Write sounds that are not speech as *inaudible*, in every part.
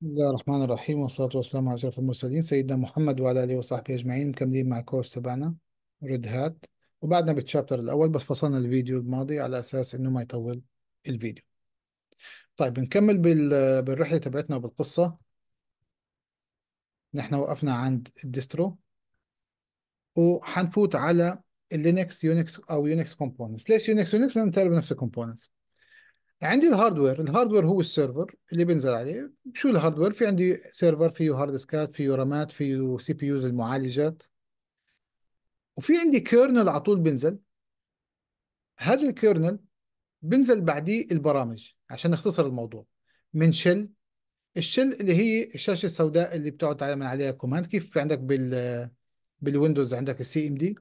بسم الله الرحمن الرحيم والصلاة والسلام على أشرف المرسلين سيدنا محمد وعلى آله وصحبه أجمعين مكملين مع الكورس تبعنا ريد هات وبعدنا بالتشابتر الأول بس فصلنا الفيديو الماضي على أساس إنه ما يطول الفيديو طيب نكمل بالرحلة تبعتنا وبالقصة نحن وقفنا عند الديسترو وحنفوت على اللينكس يونكس أو يونكس كومبوننتس ليش يونكس يونكس لأن تعرف نفس الكومبوننتس عندي الهاردوير الهاردوير هو السيرفر اللي بنزل عليه شو الهاردوير في عندي سيرفر فيه هارد ديسكات فيه رامات فيه سي بي يوز المعالجات وفي عندي كيرنل على طول بنزل هذا الكيرنل بنزل بعديه البرامج عشان نختصر الموضوع من شل الشل اللي هي الشاشه السوداء اللي بتقعد تعمل عليها كوماند كيف في عندك بال بالويندوز عندك السي ام دي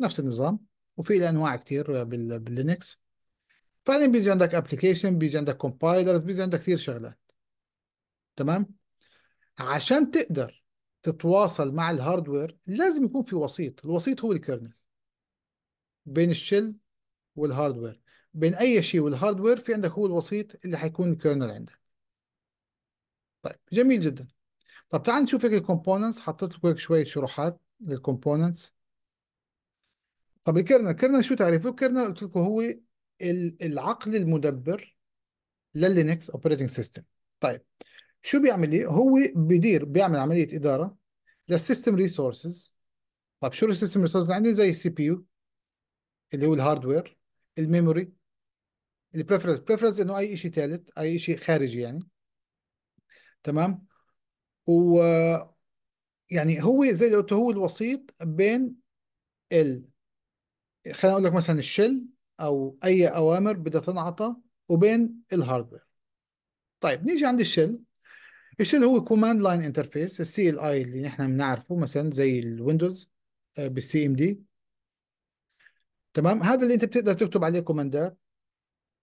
نفس النظام وفي الانواع كتير باللينكس فعلا بيجي عندك ابلكيشن بيجي عندك كومبايلرز بيجي عندك كثير شغلات تمام عشان تقدر تتواصل مع الهاردوير لازم يكون في وسيط الوسيط هو الكيرنل بين الشل والهاردوير بين اي شيء والهاردوير في عندك هو الوسيط اللي حيكون الكيرنل عندك طيب جميل جدا طب تعال نشوف هيك الكومبوننتس حطيت لكم هيك شويه شروحات للكومبوننتس طب الكيرنل الكيرنل شو تعريفه الكيرنل قلت لكم هو العقل المدبر لللينكس اوبريتنج سيستم طيب شو بيعمل ايه هو بيدير بيعمل عمليه اداره للسيستم ريسورسز طيب شو السيستم ريسورسز عندي زي السي بي يو اللي هو الهاردوير الميموري البريفرنس بريفرنس انه اي شيء ثالث اي شيء خارجي يعني تمام و يعني هو زي هو الوسيط بين ال خلينا اقول لك مثلا الشل او اي اوامر بدها تنعطى وبين الهاردوير طيب نيجي عند الشل الشل هو كوماند لاين انترفيس السي ال اي اللي نحن بنعرفه مثلا زي الويندوز بالسي ام دي تمام هذا اللي انت بتقدر تكتب عليه كوماندات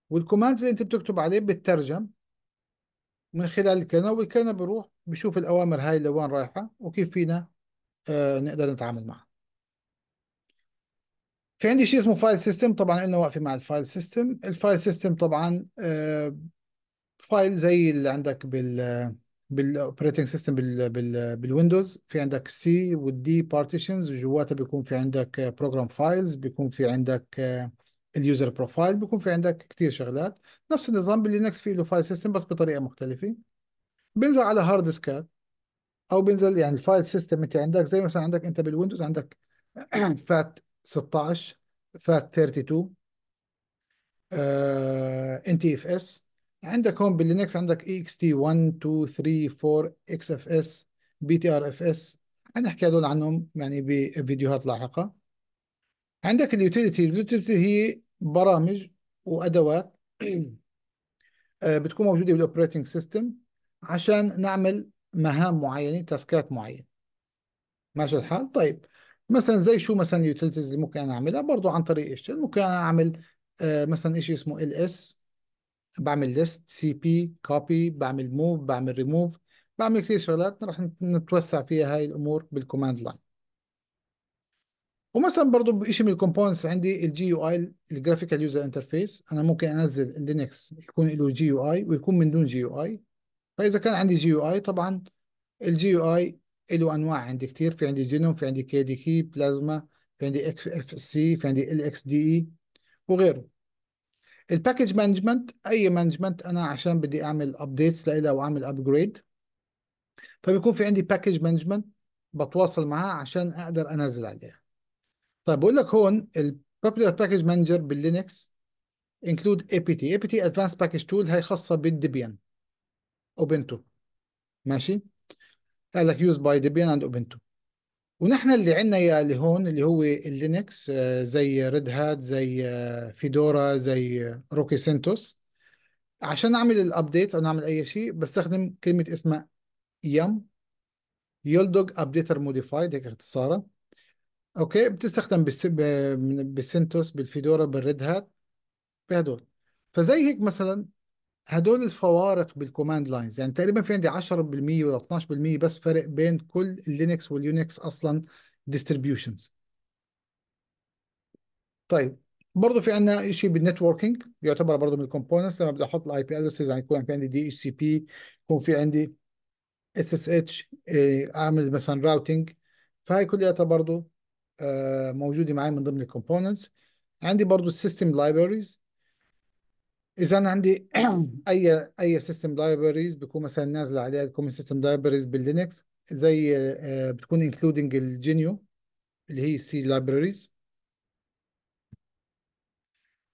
والكوماندز اللي انت بتكتب عليه بتترجم من خلال الكرنل والكرنل بروح بشوف الاوامر هاي لوين رايحه وكيف فينا آه، نقدر نتعامل معها في عندي شيء اسمه فايل سيستم طبعا قلنا واقفه مع الفايل سيستم الفايل سيستم طبعا فايل آه، زي اللي عندك بال بالاوبريتنج سيستم بال بال بالويندوز في عندك سي والدي بارتيشنز وجواتها بيكون في عندك بروجرام فايلز بيكون في عندك آه، اليوزر بروفايل بيكون في عندك كتير شغلات نفس النظام باللينكس في له فايل سيستم بس بطريقه مختلفه بينزل على هارد ديسكات او بينزل يعني الفايل سيستم انت عندك زي مثلا عندك انت بالويندوز عندك فات *clears throat* 16 فات 32 ان تي اف اس عندك هون باللينكس عندك اي اكس تي 1 2 3 4 اكس اف اس بي تي ار اف اس حنحكي هدول عنهم يعني بفيديوهات لاحقه عندك اليوتيليتيز اليوتيليتيز هي برامج وادوات آه، بتكون موجوده بالاوبريتنج سيستم عشان نعمل مهام معينه تاسكات معينه ماشي الحال طيب مثلا زي شو مثلا يوتيلتيز اللي ممكن انا اعملها برضو عن طريق ايش ممكن انا اعمل آه، مثلا شيء اسمه ال اس بعمل ليست سي بي كوبي بعمل موف بعمل ريموف بعمل كثير شغلات راح نتوسع فيها هاي الامور بالكوماند لاين ومثلا برضو شيء من الكومبوننتس عندي الجي يو اي الجرافيكال يوزر انترفيس انا ممكن انزل اللينكس يكون له جي يو اي ويكون من دون جي يو اي فاذا كان عندي جي يو اي طبعا الجي يو اي له انواع عندي كتير في عندي جينوم في عندي كي دي كي بلازما في عندي اكس اف سي في عندي ال اكس دي اي وغيره الباكج مانجمنت اي مانجمنت انا عشان بدي اعمل ابديتس لها واعمل ابجريد فبيكون في عندي باكج مانجمنت بتواصل معاه عشان اقدر انزل عليها طيب بقول لك هون البوبولار باكج مانجر باللينكس انكلود اي بي تي اي بي تي ادفانس باكج تول هي خاصه بالديبيان اوبنتو ماشي قال لك يوز باي ديبيان اند اوبنتو ونحن اللي عندنا يا اللي هون اللي هو اللينكس آه، زي ريد هات زي فيدورا آه، زي روكي آه، سنتوس عشان اعمل الابديت او نعمل اي شيء بستخدم كلمه اسمها يم يلدوج ابديتر موديفايد هيك اختصارا اوكي بتستخدم بالسنتوس بالفيدورا بالريد هات بهدول فزي هيك مثلا هدول الفوارق بالكوماند لاينز يعني تقريبا في عندي 10% ولا 12% بس فرق بين كل اللينكس واليونكس اصلا ديستريبيوشنز طيب برضه في عندنا شيء بالنتوركينج يعتبر برضه من الكومبوننتس لما بدي احط الاي بي ادرس يعني يكون في عندي دي اتش سي بي يكون في عندي اس اس اتش اعمل مثلا راوتينج فهي كلياتها برضه آه، موجوده معي من ضمن الكومبوننتس عندي برضه السيستم لايبرريز اذا انا عندي *clears throat* اي اي سيستم لايبريز بكون مثلا نازله عليها الكومن سيستم لايبريز باللينكس زي آه، بتكون انكلودنج الجينيو اللي هي سي لايبريز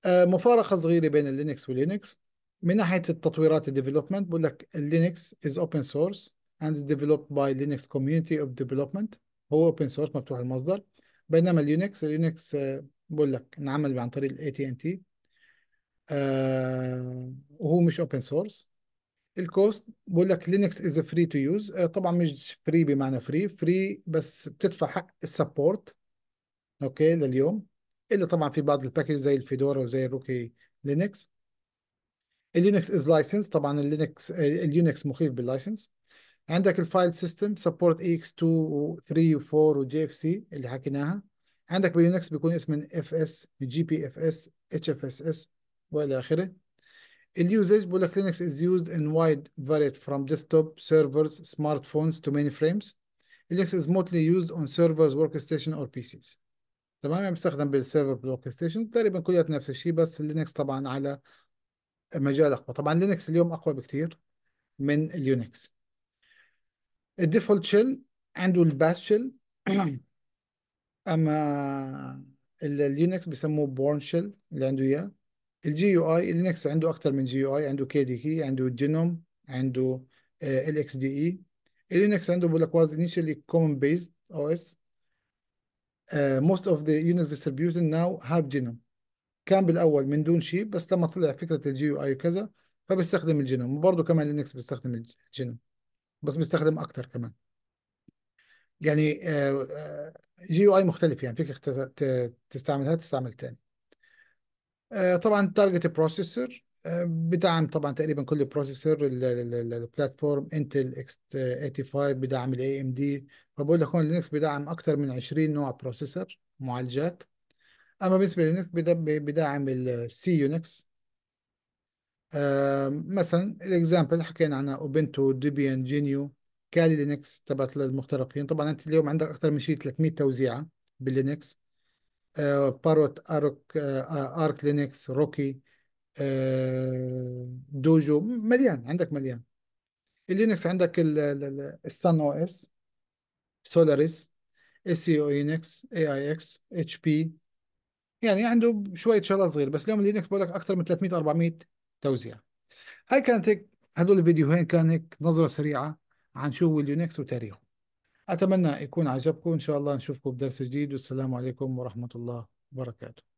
آه، مفارقه صغيره بين اللينكس واللينكس من ناحيه التطويرات الديفلوبمنت بقول لك اللينكس از اوبن سورس اند ديفلوب باي لينكس كوميونتي اوف ديفلوبمنت هو اوبن سورس مفتوح المصدر بينما اليونكس اليونكس آه، بقول لك انعمل عن طريق الاي تي ان تي وهو آه، مش اوبن سورس الكوست بقول لك لينكس از فري تو يوز طبعا مش فري بمعنى فري فري بس بتدفع حق السبورت اوكي لليوم الا طبعا في بعض الباكج زي الفيدورا وزي الروكي لينكس اللينكس از لايسنس طبعا اللينكس آه، اليونكس مخيف باللايسنس عندك الفايل سيستم سبورت اي اكس 2 و 3 و 4 وجي اف سي اللي حكيناها عندك باليونكس بيكون اسمه اف اس جي بي اف اس اتش اف اس اس والى اخره اليوزج بقول لك لينكس از يوزد ان وايد فاريت فروم ديسكتوب سيرفرز سمارت فونز تو servers فريمز لينكس از موتلي يوزد اون سيرفرز ورك ستيشن اور بي سيز تمام يعني بيستخدم بالسيرفر بالورك ستيشن تقريبا كلياتنا نفس الشيء بس لينكس طبعا على مجال اقوى طبعا لينكس اليوم اقوى بكثير من اليونكس الديفولت شيل عنده الباس شيل اما اليونكس بيسموه بورن شيل اللي عنده اياه الجي يو اي لينكس عنده اكثر من جي يو اي عنده كي دي كي عنده جينوم عنده ال اكس دي اي لينكس عنده بقول لك واز initially كومن بيست OS اس موست اوف ذا يونكس distribution ناو هاف جينوم كان بالاول من دون شيء بس لما طلع فكره الجي يو اي وكذا فبيستخدم الجينوم وبرضه كمان لينكس بيستخدم الجينوم بس بيستخدم اكثر كمان يعني جي يو اي مختلف يعني فيك تستعملها تستعمل تاني آه، طبعا التارجت آه، بروسيسور بدعم طبعا تقريبا كل بروسيسور البلاتفورم انتل اكس 85 بدعم الاي ام دي فبقول لك هون لينكس بدعم اكثر من 20 نوع بروسيسور معالجات اما بالنسبه للينكس بدعم السي يونكس مثلا الاكزامبل حكينا عنها اوبنتو ديبيان جينيو كالي لينكس تبعت للمخترقين طبعا انت اليوم عندك اكثر من شيء 300 توزيعه باللينكس باروت ارك ارك لينكس روكي دوجو مليان عندك مليان اللينكس عندك السن او اس سولاريس اس او اينكس اي اي اكس اتش بي يعني عنده شويه شغلات صغيره بس اليوم اللينكس بقول لك اكثر من 300 400 توزيع هاي كانت هيك هدول الفيديوهين كان هيك نظره سريعه عن شو هو اليونكس وتاريخه أتمنى يكون عجبكم إن شاء الله نشوفكم بدرس جديد والسلام عليكم ورحمة الله وبركاته